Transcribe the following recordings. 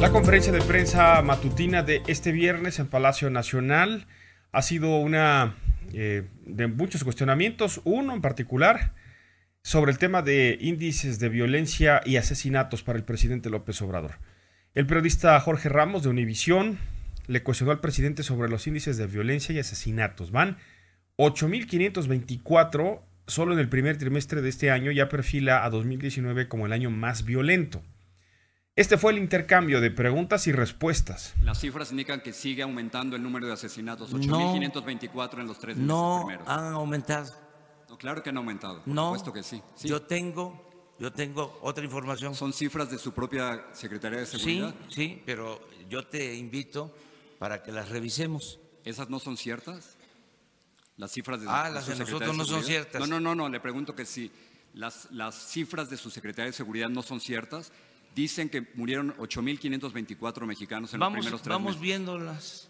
La conferencia de prensa matutina de este viernes en Palacio Nacional ha sido una eh, de muchos cuestionamientos, uno en particular sobre el tema de índices de violencia y asesinatos para el presidente López Obrador. El periodista Jorge Ramos de Univisión le cuestionó al presidente sobre los índices de violencia y asesinatos. Van 8.524 solo en el primer trimestre de este año, ya perfila a 2019 como el año más violento. Este fue el intercambio de preguntas y respuestas. Las cifras indican que sigue aumentando el número de asesinatos, 8.524 en los tres meses primeros. No han aumentado. claro que han aumentado, no, supuesto que sí. Yo tengo yo tengo otra información. Son cifras de su propia Secretaría de Seguridad. Sí, sí, pero yo te invito para que las revisemos. ¿Esas no son ciertas? Las cifras de Ah, las de, nosotros no son ciertas. No, no, no, no, le pregunto que si las, las cifras de su Secretaría de Seguridad no son ciertas, Dicen que murieron 8.524 mexicanos en los primeros tres vamos viéndolas,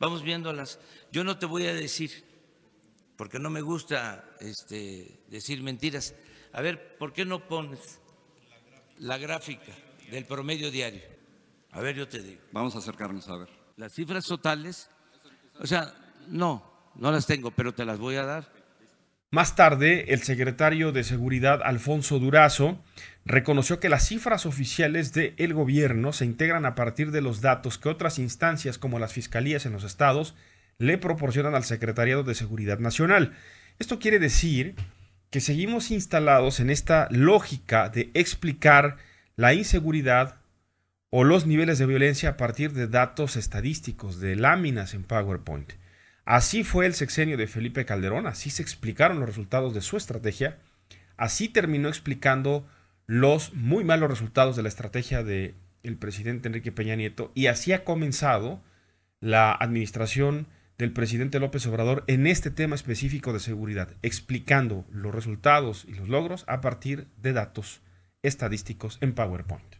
vamos viéndolas. Yo no te voy a decir, porque no me gusta este, decir mentiras. A ver, ¿por qué no pones la gráfica del promedio diario? A ver, yo te digo. Vamos a acercarnos a ver. Las cifras totales, o sea, no, no las tengo, pero te las voy a dar. Más tarde, el secretario de Seguridad Alfonso Durazo reconoció que las cifras oficiales del gobierno se integran a partir de los datos que otras instancias como las fiscalías en los estados le proporcionan al Secretariado de Seguridad Nacional. Esto quiere decir que seguimos instalados en esta lógica de explicar la inseguridad o los niveles de violencia a partir de datos estadísticos, de láminas en PowerPoint. Así fue el sexenio de Felipe Calderón, así se explicaron los resultados de su estrategia, así terminó explicando los muy malos resultados de la estrategia del presidente Enrique Peña Nieto y así ha comenzado la administración del presidente López Obrador en este tema específico de seguridad, explicando los resultados y los logros a partir de datos estadísticos en PowerPoint.